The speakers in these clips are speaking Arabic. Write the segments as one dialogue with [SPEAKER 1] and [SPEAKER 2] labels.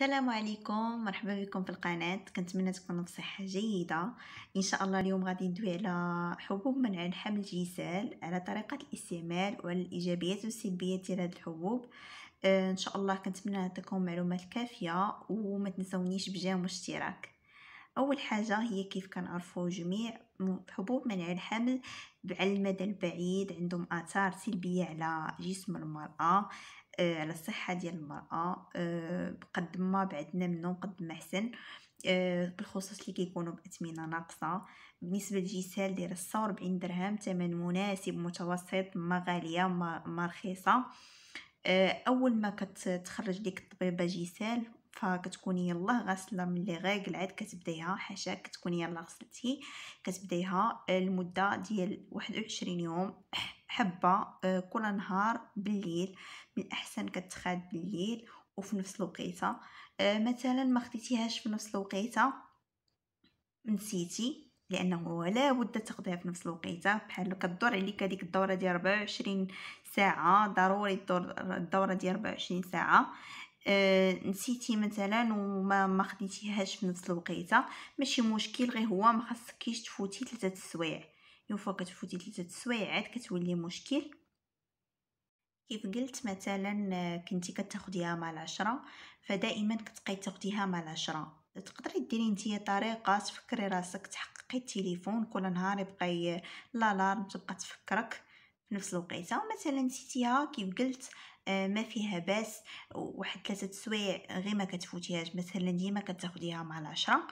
[SPEAKER 1] السلام عليكم مرحبا بكم في القناة كنتمنى تكونوا بصحة جيدة إن شاء الله اليوم غادي ندوي على حبوب منع الحمل جيسال على طريقة الاستعمال وعلى الإيجابيات والسلبيات ديال هاد الحبوب آه، إن شاء الله كنتمنى نعطيكم معلومات كافية وما تنسونيش بجام واشتراك أول حاجة هي كيف كنعرفوا جميع حبوب منع الحمل على المدى البعيد عندهم آثار سلبية على جسم المرأة آه، على الصحه ديال المراه آه، قد ما بعدنا منهم قد ما احسن آه، بالخصوص اللي كيكونوا باثمنه ناقصه بالنسبه للجسال دايره 46 درهم ثمن مناسب متوسط ما غاليه ما رخيصه اول ما كتخرج ديك الطبيبه جسال فكتكوني يلاه غاسله من لي غيغل عاد كتبدايها حشاك كتكوني يلاه غسلتي كتبدايها المده ديال 21 يوم حبه آه، كل نهار بالليل من الاحسن كتخاد بالليل وفي نفس الوقيته آه، مثلا ما خديتيهاش في نفس الوقيته نسيتي لانه لا بد تقضيها في نفس الوقيته بحال كدور عليك هذيك الدوره ديال 24 ساعه ضروري الدوره ديال 24 ساعه أه نسيتي مثلا وما ما خديتيهاش في نفس الوقيته ماشي مشكل غير هو ما خصكيش تفوتي ثلاثه السوايع اون فوا كتفوتي ثلاثه عاد كتولي مشكل كيف قلت مثلا كنتي كتاخديها مع العشرة فدائما كتبقاي تاخديها مع العشرة تقدري ديري نتيا طريقه تفكري راسك تحققي التليفون كل نهار يبقى لالارم تبقى تفكرك في نفس الوقيته مثلا نسيتيها كيف قلت ما فيها باس واحد ثلاثه سوايع غير ما كتفوتيهاش مثلا ديما كتاخديها مع العشرة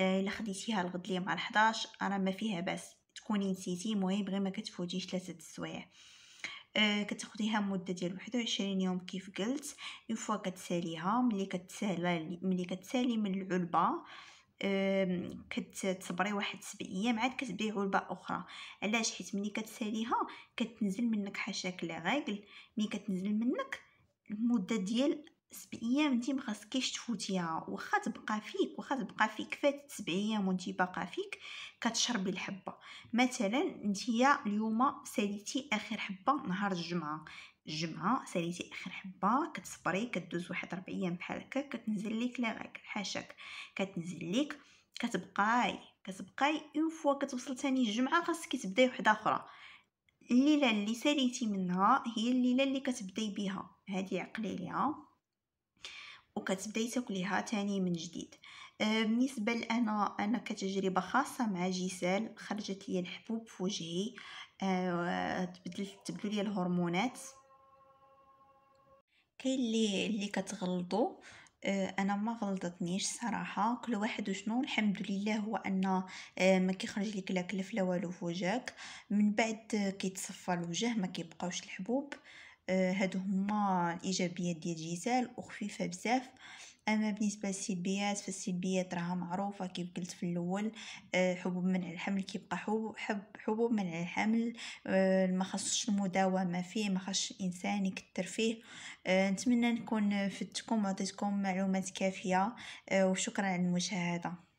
[SPEAKER 1] الا خديتيها الغد ليا مع الحداش 11 راه ما فيها باس تكوني نسيتي المهم غير ما كتفوتيش ثلاثه السوايع آه، كتاخديها مده ديال 21 يوم كيف قلت اون فوا كتساليها ملي كتسالي ملي كتسالي من العلبه كتصبري واحد سبع ايام عاد كتبداي علبه اخرى علاش حيت ملي كتساليها كتنزل منك حاشاك لا غاكل ملي كتنزل منك المده ديال سبع ايام انت ما خاصكيش تفوتيها واخا تبقى فيك واخا تبقى فيك فاتت سبع ايام وانت باقا فيك كتشربي الحبه مثلا انت اليوم ساليتي اخر حبه نهار الجمعه الجمعه ساليتي اخر حبه كتصبري كدوز واحد ربع ايام بحال هكا كتنزل ليك لاغاك حاشاك كتنزل ليك كتبقاي كتبقاي اون فوا كتوصل ثاني الجمعه خاصك تبداي وحده اخرى الليله اللي ساليتي منها هي الليله اللي كتبداي بها هذه عقلي ليها وكتبداي تاكليها تاني من جديد آه، بالنسبه لانا انا كتجربه خاصه مع جيسال خرجت لي الحبوب في وجهي آه، تبدلت تبدلوا لي الهرمونات كاين اللي اللي كتغلطوا آه، انا ما غلطتنيش صراحه كل واحد وشنو الحمد لله هو ان ما كيخرج لك لا كلف لا والو في وجهك من بعد كيتصفى الوجه ما كيبقاوش الحبوب آه، هادو هما الايجابيات ديال جيزال وخفيفه بزاف اما بالنسبه للسلبيات فالسلبيات راها معروفه كيف قلت في الاول آه، حبوب منع الحمل كيبقى حبوب حب حبوب منع الحمل آه، ما خصش المداومه فيه ما خصش الانسان يكثر فيه نتمنى نكون فدتكم وعطيتكم معلومات كافيه وشكرا على المشاهده